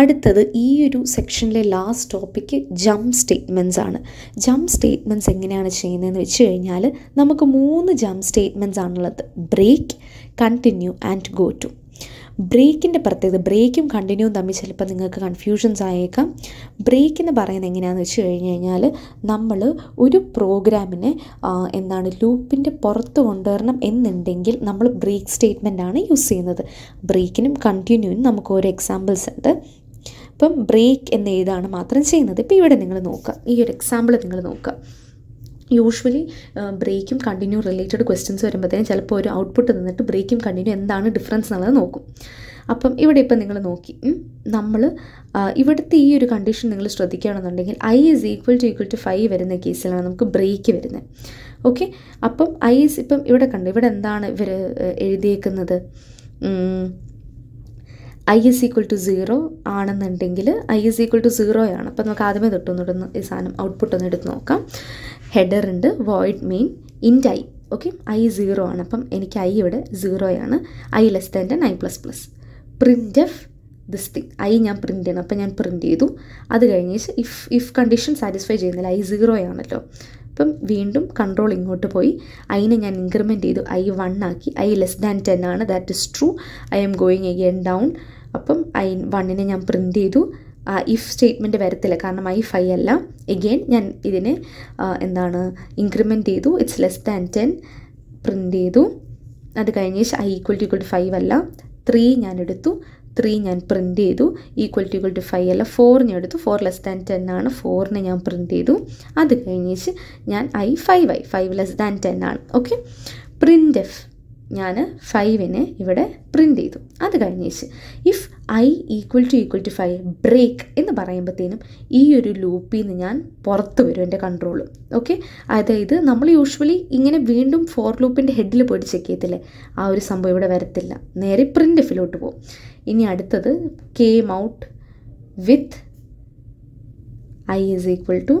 അടുത്തത് ഈ ഒരു സെക്ഷനിലെ ലാസ്റ്റ് ടോപ്പിക്ക് ജംപ് സ്റ്റേറ്റ്മെൻറ്റ്സ് ആണ് ജംപ് സ്റ്റേറ്റ്മെൻറ്റ്സ് എങ്ങനെയാണ് ചെയ്യുന്നതെന്ന് വെച്ച് കഴിഞ്ഞാൽ നമുക്ക് മൂന്ന് ജംപ് സ്റ്റേറ്റ്മെൻറ്റ്സ് ആണുള്ളത് break continue and go to ബ്രേക്കിൻ്റെ പ്രത്യേകത ബ്രേക്കും കണ്ടിന്യൂവും തമ്മിൽ ചിലപ്പോൾ നിങ്ങൾക്ക് കൺഫ്യൂഷൻസ് ആയേക്കാം ബ്രേക്ക് എന്ന് പറയുന്നത് എങ്ങനെയാണെന്ന് വെച്ച് കഴിഞ്ഞ് കഴിഞ്ഞാൽ നമ്മൾ ഒരു പ്രോഗ്രാമിനെ എന്താണ് ലൂപ്പിൻ്റെ പുറത്ത് കൊണ്ടുവരണം എന്നുണ്ടെങ്കിൽ നമ്മൾ ബ്രേക്ക് സ്റ്റേറ്റ്മെൻ്റ് ആണ് യൂസ് ചെയ്യുന്നത് ബ്രേക്കിനും കണ്ടിന്യൂവിനും നമുക്ക് ഓരോ എക്സാമ്പിൾസ് ഉണ്ട് ഇപ്പം ബ്രേക്ക് എന്ന എഴുതാണ് മാത്രം ചെയ്യുന്നത് ഇപ്പോൾ ഇവിടെ നിങ്ങൾ നോക്കുക ഈ ഒരു എക്സാമ്പിൾ നിങ്ങൾ നോക്കുക യൂഷ്വലി ബ്രേക്കും കണ്ടിന്യൂ റിലേറ്റഡ് ക്വസ്റ്റ്യൻസ് വരുമ്പോഴത്തേനും ചിലപ്പോൾ ഒരു ഔട്ട്പുട്ട് നിന്നിട്ട് ബ്രേക്കും കണ്ടിന്യൂ എന്താണ് ഡിഫറൻസ് എന്നുള്ളത് നോക്കും അപ്പം ഇവിടെ ഇപ്പം നിങ്ങൾ നോക്കി നമ്മൾ ഇവിടുത്തെ ഈ ഒരു കണ്ടീഷൻ നിങ്ങൾ ശ്രദ്ധിക്കുകയാണെന്നുണ്ടെങ്കിൽ I is equal to equal to five വരുന്ന കേസിലാണ് നമുക്ക് ബ്രേക്ക് വരുന്നത് ഓക്കെ അപ്പം ഐ ഇസ് ഇപ്പം ഇവിടെ കണ്ടു ഇവിടെ എന്താണ് ഇവർ എഴുതിയേക്കുന്നത് I is equal to zero ആണെന്നുണ്ടെങ്കിൽ I is equal to zero ആണ് അപ്പോൾ നമുക്ക് ആദ്യമേ ഇടുന്ന ഈ സാധനം ഔട്ട്പുട്ട് ഒന്ന് എടുത്ത് നോക്കാം ഹെഡർ ഉണ്ട് void main int I okay I zero ആണ് അപ്പം എനിക്ക് ഐ ഇവിടെ സീറോയാണ് I less than ten I plus plus printf this thing I ഞാൻ പ്രിൻ്റ് ചെയ്യണം അപ്പം ഞാൻ പ്രിൻ്റ് ചെയ്തു അത് കഴിഞ്ഞ് ഇഫ് ഇഫ് കണ്ടീഷൻ സാറ്റിസ്ഫൈ ചെയ്യുന്നില്ല ഐ സീറോ ആണല്ലോ ഇപ്പം വീണ്ടും കൺട്രോൾ ഇങ്ങോട്ട് പോയി ഐനെ ഞാൻ ഇൻക്രിമെൻറ്റ് ചെയ്തു ഐ വൺ ആക്കി ഐ ലെസ് ദാൻ ടെൻ ആണ് ദാറ്റ് ഇസ് ട്രൂ ഐ എം ഗോയിങ് എഗൻ ഡൗൺ അപ്പം ഐ വണ്ണിനെ ഞാൻ പ്രിൻറ്റ് ചെയ്തു ഇഫ് സ്റ്റേറ്റ്മെൻറ്റ് വരത്തില്ല കാരണം ഐ ഫൈവ് അല്ല എഗെയിൻ ഞാൻ ഇതിനെ എന്താണ് ഇൻക്രിമെൻറ്റ് ചെയ്തു it's less than ten print ചെയ്തു അത് കഴിഞ്ഞ് I equal to equal to five അല്ല ത്രീ ഞാൻ എടുത്തു ത്രീ ഞാൻ പ്രിൻറ്റ് ചെയ്തു equal to equal to five അല്ല ഫോറിന് എടുത്തു ഫോർ ലെസ് ദാൻ ടെൻ ആണ് ഫോറിന് ഞാൻ പ്രിൻറ്റ് ചെയ്തു അത് കഴിഞ്ഞിട്ട് ഞാൻ I five I five less than ten ആണ് ഓക്കെ പ്രിൻറ്റ് എഫ് ഞാൻ ഫൈവിനെ ഇവിടെ പ്രിൻ്റ് ചെയ്തു അത് കഴിഞ്ഞിട്ട് if I equal to equal to five break എന്ന് പറയുമ്പോഴത്തേനും ഈ ഒരു ലൂപ്പിൽ നിന്ന് ഞാൻ പുറത്ത് വരും എൻ്റെ കൺട്രോൾ ഓക്കെ അതായത് നമ്മൾ യൂഷ്വലി ഇങ്ങനെ വീണ്ടും ഫോർ ലൂപ്പിൻ്റെ ഹെഡിൽ പോയിട്ട് ചെക്ക് ചെയ്യത്തില്ലേ ആ ഒരു സംഭവം ഇവിടെ വരത്തില്ല നേരെ പ്രിൻ്റ് എഫിലോട്ട് പോകും ഇനി അടുത്തത് came out with I is equal to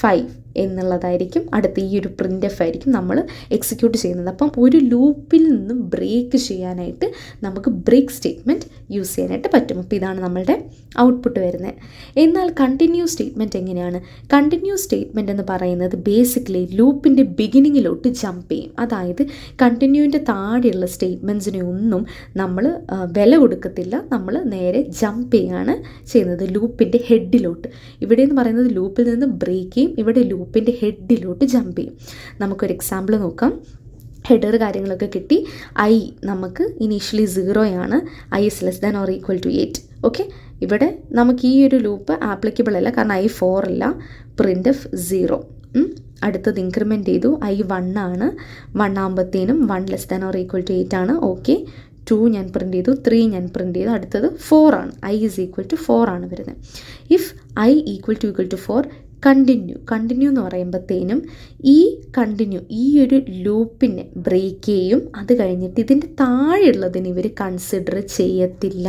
five എന്നുള്ളതായിരിക്കും അടുത്ത ഈ ഒരു പ്രിൻ്റ് എഫ് ആയിരിക്കും നമ്മൾ എക്സിക്യൂട്ട് ചെയ്യുന്നത് അപ്പം ഒരു ലൂപ്പിൽ നിന്നും ബ്രേക്ക് ചെയ്യാനായിട്ട് നമുക്ക് ബ്രേക്ക് സ്റ്റേറ്റ്മെൻറ്റ് യൂസ് ചെയ്യാനായിട്ട് പറ്റും അപ്പോൾ ഇതാണ് നമ്മളുടെ ഔട്ട്പുട്ട് വരുന്നത് എന്നാൽ കണ്ടിന്യൂ സ്റ്റേറ്റ്മെൻറ്റ് എങ്ങനെയാണ് കണ്ടിന്യൂ സ്റ്റേറ്റ്മെൻറ്റ് എന്ന് പറയുന്നത് ബേസിക്കലി ലൂപ്പിൻ്റെ ബിഗിനിങ്ങിലോട്ട് ജമ്പ് ചെയ്യും അതായത് കണ്ടിന്യൂവിൻ്റെ താഴെയുള്ള സ്റ്റേറ്റ്മെൻറ്റ്സിനെ ഒന്നും നമ്മൾ വില കൊടുക്കത്തില്ല നമ്മൾ നേരെ ജമ്പ് ചെയ്യാണ് ചെയ്യുന്നത് ലൂപ്പിൻ്റെ ഹെഡിലോട്ട് ഇവിടെ എന്ന് പറയുന്നത് ലൂപ്പിൽ നിന്ന് ബ്രേക്ക് ചെയ്യും ഇവിടെ ലൂപ്പ് ഗ്രൂപ്പിൻ്റെ ഹെഡിലോട്ട് ജമ്പ് ചെയ്യും നമുക്കൊരു എക്സാമ്പിൾ നോക്കാം ഹെഡർ കാര്യങ്ങളൊക്കെ കിട്ടി ഐ നമുക്ക് ഇനീഷ്യലി സീറോയാണ് I is less than or equal to eight okay ഇവിടെ നമുക്ക് ഈ ഒരു ലൂപ്പ് ആപ്ലിക്കബിൾ അല്ല കാരണം ഐ ഫോർ അല്ല പ്രിൻ്റ് എഫ് സീറോ അടുത്തത് ഇൻക്രിമെൻ്റ് ചെയ്തു ഐ വൺ ആണ് വൺ ആകുമ്പോഴത്തേനും one less than or equal to eight ആണ് ഓക്കെ ടു ഞാൻ പ്രിൻ്റ് ചെയ്തു ത്രീ ഞാൻ പ്രിൻ്റ് ചെയ്തു അടുത്തത് ഫോർ ആണ് I is equal to four ആണ് വരുന്നത് if I equal to equal to four continue continue എന്ന് പറയുമ്പോഴത്തേനും ഈ കണ്ടിന്യൂ ഈ ഒരു ലൂപ്പിനെ ബ്രേക്ക് ചെയ്യും അത് കഴിഞ്ഞിട്ട് ഇതിൻ്റെ താഴെയുള്ളതിന് ഇവർ കൺസിഡർ ചെയ്യത്തില്ല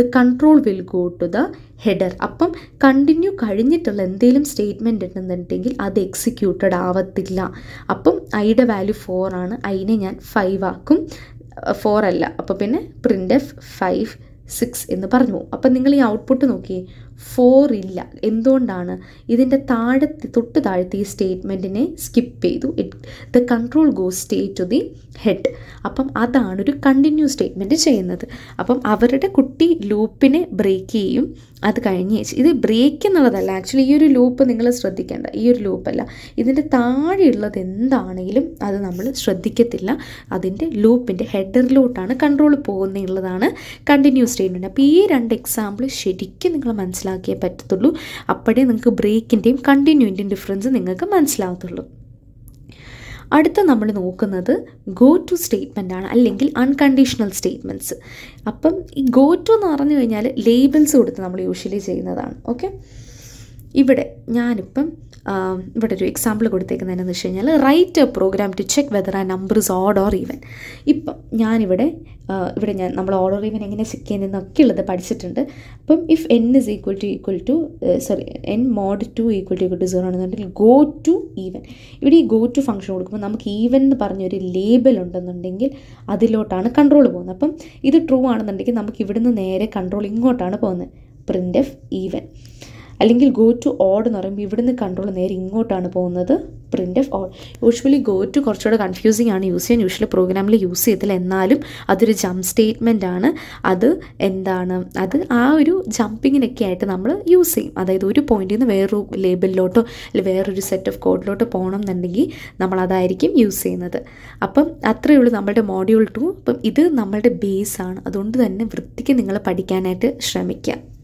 the control will go to the header അപ്പം കണ്ടിന്യൂ കഴിഞ്ഞിട്ടുള്ള എന്തെങ്കിലും സ്റ്റേറ്റ്മെൻ്റ് ഉണ്ടെന്നുണ്ടെങ്കിൽ അത് എക്സിക്യൂട്ടഡ് ആവത്തില്ല അപ്പം ഐയുടെ വാല്യൂ ഫോർ ആണ് ഐനെ ഞാൻ ഫൈവ് ആക്കും ഫോർ അല്ല അപ്പോൾ പിന്നെ പ്രിൻ്റ് എഫ് ഫൈവ് സിക്സ് എന്ന് പറഞ്ഞു അപ്പം നിങ്ങൾ ഈ ഔട്ട്പുട്ട് നോക്കിയേ ഫോർ ഇല്ല എന്തുകൊണ്ടാണ് ഇതിൻ്റെ താഴത്തെ തൊട്ട് താഴത്തെ ഈ സ്റ്റേറ്റ്മെൻറ്റിനെ സ്കിപ്പ് ചെയ്തു it the control go state to the head അപ്പം അതാണ് ഒരു കണ്ടിന്യൂ സ്റ്റേറ്റ്മെൻറ്റ് ചെയ്യുന്നത് അപ്പം അവരുടെ കുട്ടി ലൂപ്പിനെ ബ്രേക്ക് ചെയ്യും അത് കഴിഞ്ഞ് ഇത് ബ്രേക്ക് എന്നുള്ളതല്ല ആക്ച്വലി ഈ ഒരു ലൂപ്പ് നിങ്ങൾ ശ്രദ്ധിക്കേണ്ട ഈ ഒരു ലൂപ്പല്ല ഇതിൻ്റെ താഴെയുള്ളത് എന്താണെങ്കിലും അത് നമ്മൾ ശ്രദ്ധിക്കത്തില്ല അതിൻ്റെ ലൂപ്പിൻ്റെ ഹെഡറിലോട്ടാണ് കൺട്രോൾ പോകുന്നതെന്നുള്ളതാണ് കണ്ടിന്യൂ സ്റ്റേറ്റ്മെൻറ്റ് അപ്പോൾ ഈ രണ്ട് എക്സാമ്പിൾ ശരിക്കും നിങ്ങൾ മനസ്സിലാക്കി മനസ്സിലാക്കിയേ പറ്റത്തുള്ളൂ അപ്പോഴേ നിങ്ങൾക്ക് ബ്രേക്കിൻ്റെയും കണ്ടിന്യൂൻ്റെയും ഡിഫറൻസ് നിങ്ങൾക്ക് മനസ്സിലാകത്തുള്ളൂ അടുത്ത നമ്മൾ നോക്കുന്നത് ഗോ ടു സ്റ്റേറ്റ്മെൻ്റ് ആണ് അല്ലെങ്കിൽ അൺകണ്ടീഷണൽ സ്റ്റേറ്റ്മെൻറ്റ്സ് അപ്പം ഈ ഗോ ടു എന്ന് പറഞ്ഞു കഴിഞ്ഞാൽ ലേബിൾസ് കൊടുത്ത് നമ്മൾ യൂഷ്വലി ചെയ്യുന്നതാണ് ഓക്കെ ഇവിടെ ഞാനിപ്പം ഇവിടെ ഒരു എക്സാമ്പിൾ കൊടുത്തേക്കുന്നത് വെച്ച് കഴിഞ്ഞാൽ write a program to check whether a number is odd or even ഇപ്പം ഞാനിവിടെ ഇവിടെ ഞാൻ നമ്മൾ ഓർഡർ ഇവൻ എങ്ങനെ ചെക്ക് എന്നൊക്കെ ഉള്ളത് പഠിച്ചിട്ടുണ്ട് അപ്പം if N is equal to equal to sorry N mod two equal to equal to zero ആണെന്നുണ്ടെങ്കിൽ ഗോ ടു ഈവൻ ഇവിടെ ഈ ഗോ ടു ഫംഗ്ഷൻ കൊടുക്കുമ്പോൾ നമുക്ക് ഈവൻ എന്ന് പറഞ്ഞൊരു ലേബൽ ഉണ്ടെന്നുണ്ടെങ്കിൽ അതിലോട്ടാണ് കൺട്രോൾ പോകുന്നത് അപ്പം ഇത് ട്രൂ ആണെന്നുണ്ടെങ്കിൽ നമുക്ക് ഇവിടുന്ന് നേരെ കൺട്രോൾ ഇങ്ങോട്ടാണ് പോകുന്നത് പ്രിൻ്റ് എഫ് ഈവൻ അല്ലെങ്കിൽ ഗോ ടു ഓഡ് എന്ന് പറയുമ്പോൾ ഇവിടുന്ന് കൺട്രോൾ നേരെ ഇങ്ങോട്ടാണ് പോകുന്നത് print of all usually go to കുറച്ചുകൂടെ കൺഫ്യൂസിങ് ആണ് യൂസ് ചെയ്യാൻ യൂഷ്വലി പ്രോഗ്രാമിൽ യൂസ് ചെയ്തില്ല എന്നാലും അതൊരു ജംപ് സ്റ്റേറ്റ്മെൻ്റ് ആണ് അത് എന്താണ് അത് ആ ഒരു ജമ്പിങ്ങിനൊക്കെ ആയിട്ട് നമ്മൾ യൂസ് ചെയ്യും അതായത് ഒരു പോയിന്റിൽ നിന്ന് വേറൊരു ലേബിളിലോട്ടോ അല്ലെങ്കിൽ വേറൊരു സെറ്റ് ഓഫ് കോഡിലോട്ടോ പോകണം എന്നുണ്ടെങ്കിൽ നമ്മൾ അതായിരിക്കും യൂസ് ചെയ്യുന്നത് അപ്പം അത്രയേ ഉള്ളൂ നമ്മളുടെ മോഡ്യൂൾ ടു അപ്പം ഇത് നമ്മളുടെ ആണ് അതുകൊണ്ട് തന്നെ വൃത്തിക്ക് നിങ്ങൾ പഠിക്കാനായിട്ട് ശ്രമിക്കുക